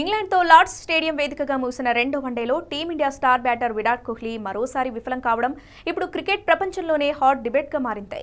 ఇంగ్లాండ్తో Lord's stadium వేదికగా ముగిసిన రెండో వన్డేలో Team India star batter Virat Kohli మరోసారి విఫలం కావడం ఇప్పుడు క్రికెట్ ప్రపంచంలోనే హాట్ డిబేట్గా మారింది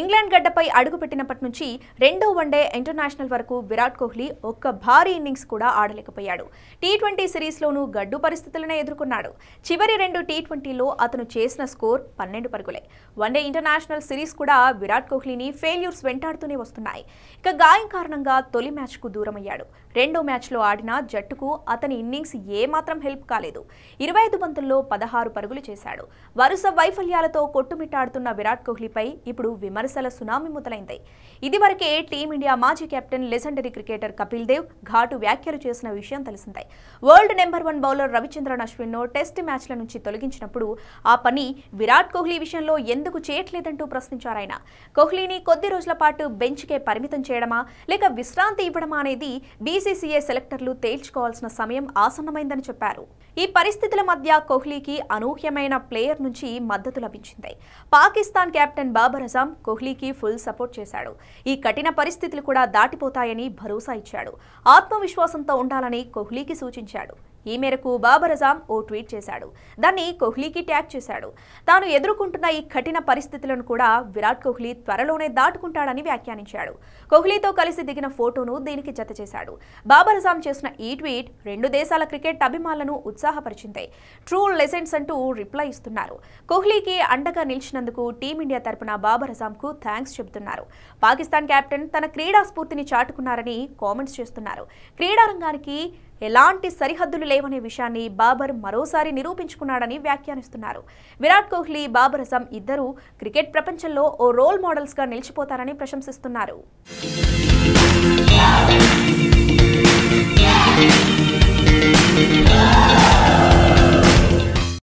ఇంగ్లాండ్ గడ్డపై అడుగుపెట్టినప్పటి నుంచి రెండో వన్డే ఇంటర్నేషనల్ వరకు విరాట్ కోహ్లీ ఒక్క భారీ ఇన్నింగ్స్ కూడా ఆడలేకపోయాడు టీ ట్వంటీ సిరీస్లోనూ గడ్డు పరిస్థితులనే ఎదుర్కొన్నాడు చివరి రెండు టీ ట్వంటీలో అతను చేసిన స్కోర్ పన్నెండు పరుగులే వన్డే ఇంటర్నేషనల్ సిరీస్ కూడా విరాట్ కోహ్లీని ఫెయిల్యూర్స్ వెంటాడుతూనే వస్తున్నాయి ఇక గాయం కారణంగా తొలి మ్యాచ్కు దూరమయ్యాడు రెండో మ్యాచ్లో ఆడిన జట్టుకు అతని ఇన్నింగ్స్ ఏమాత్రం హెల్ప్ కాలేదు ఇరవై ఐదు బంతుల్లో పదహారు పరుగులు చేశాడు వరుస వైఫల్యాలతో కొట్టుమిట్టాడుతున్న విరాట్ కోహ్లీపై ఇప్పుడు విమర్శల సునామీ మొదలైంది ఇదివరకే టీమిండియా మాజీ captain legendary cricketer Kapil Dev ఘాటు వ్యాఖ్యలు చేసిన విషయం తెలిసిందే world number one bowler Ravichandran అశ్విన్ను టెస్ట్ మ్యాచ్ల నుంచి తొలగించినప్పుడు ఆ పని విరాట్ కోహ్లీ విషయంలో ఎందుకు చేయట్లేదంటూ ప్రశ్నించారాయన కోహ్లీని కొద్ది రోజుల పాటు బెంచ్కే పరిమితం చేయడమా లేక విశ్రాంతి ఇవ్వడమా అనేది బీ బీసీసీఏ సెలెక్టర్లు తేల్చుకోవాల్సిన సమయం ఆసన్నమైందని చెప్పారు ఈ పరిస్థితుల మధ్య కోహ్లీకి అనూహ్యమైన ప్లేయర్ నుంచి మద్దతు లభించింది పాకిస్తాన్ కెప్టెన్ బాబర్ అజాం కోహ్లీకి ఫుల్ సపోర్ట్ చేశాడు ఈ కఠిన పరిస్థితులు కూడా దాటిపోతాయని భరోసా ఇచ్చాడు ఆత్మవిశ్వాసంతో ఉండాలని కోహ్లీకి సూచించాడు ఈ మేరకు బాబర్ అజాం ఓ ట్వీట్ చేశాడు దాన్ని కోహ్లీకి ట్యాగ్ చేశాడు తాను ఎదుర్కొంటున్న ఈ కఠిన పరిస్థితులను కూడా విరాట్ కోహ్లీ త్వరలోనే దాటుకుంటాడని వ్యాఖ్యానించాడు కోహ్లీతో కలిసి దిగిన ఫోటోను దీనికి జత చేశాడు బాబర్ అజాం చేసిన ఈ ట్వీట్ రెండు దేశాల క్రికెట్ అభిమానులను ఉత్సాహపరిచింది ట్రూ లెసెండ్స్ అంటూ రిప్లై ఇస్తున్నారు కోహ్లీకి అండగా నిలిచినందుకు టీమిండియా తరపున బాబర్ అజాంకు థ్యాంక్స్ చెబుతున్నారు పాకిస్తాన్ కెప్టెన్ తన క్రీడా స్ఫూర్తిని చాటుకున్నారని కామెంట్స్ చేస్తున్నారు క్రీడారంగానికి ఎలాంటి సరిహద్దులు లేవనే విషయాన్ని బాబర్ మరోసారి నిరూపించుకున్నాడని వ్యాఖ్యానిస్తున్నారు విరాట్ కోహ్లీ బాబర్ అసం ఇద్దరూ క్రికెట్ ప్రపంచంలో ఓ రోల్ మోడల్స్గా నిలిచిపోతారని ప్రశంసిస్తున్నారు